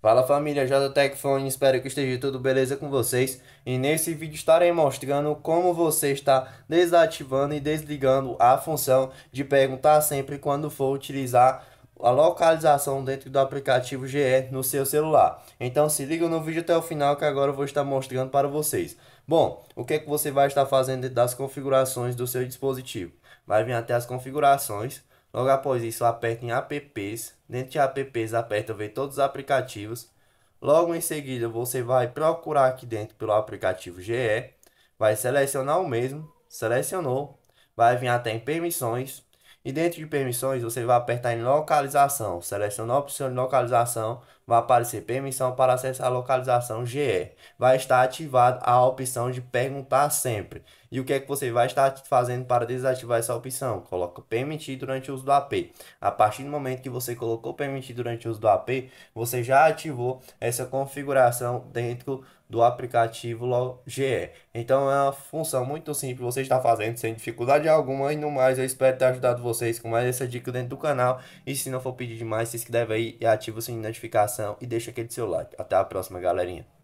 Fala família JTEC Fone, espero que esteja tudo beleza com vocês e nesse vídeo estarei mostrando como você está desativando e desligando a função de perguntar sempre quando for utilizar a localização dentro do aplicativo GE no seu celular. Então se liga no vídeo até o final que agora eu vou estar mostrando para vocês. Bom, o que é que você vai estar fazendo dentro das configurações do seu dispositivo? Vai vir até as configurações, Logo após isso, aperta em apps. Dentro de apps, aperta ver todos os aplicativos. Logo em seguida, você vai procurar aqui dentro pelo aplicativo GE. Vai selecionar o mesmo. Selecionou. Vai vir até em permissões. E dentro de permissões, você vai apertar em localização. Seleciona a opção de localização. Vai aparecer permissão para acessar a localização GE. Vai estar ativada a opção de perguntar sempre. E o que é que você vai estar fazendo para desativar essa opção? Coloca permitir durante o uso do AP. A partir do momento que você colocou permitir durante o uso do AP, você já ativou essa configuração dentro do aplicativo Log.ge. Então é uma função muito simples, você está fazendo sem dificuldade alguma e no mais eu espero ter ajudado vocês com mais essa dica dentro do canal. E se não for pedir demais, se inscreve aí e ativa o sininho de notificação e deixa aquele seu like. Até a próxima, galerinha.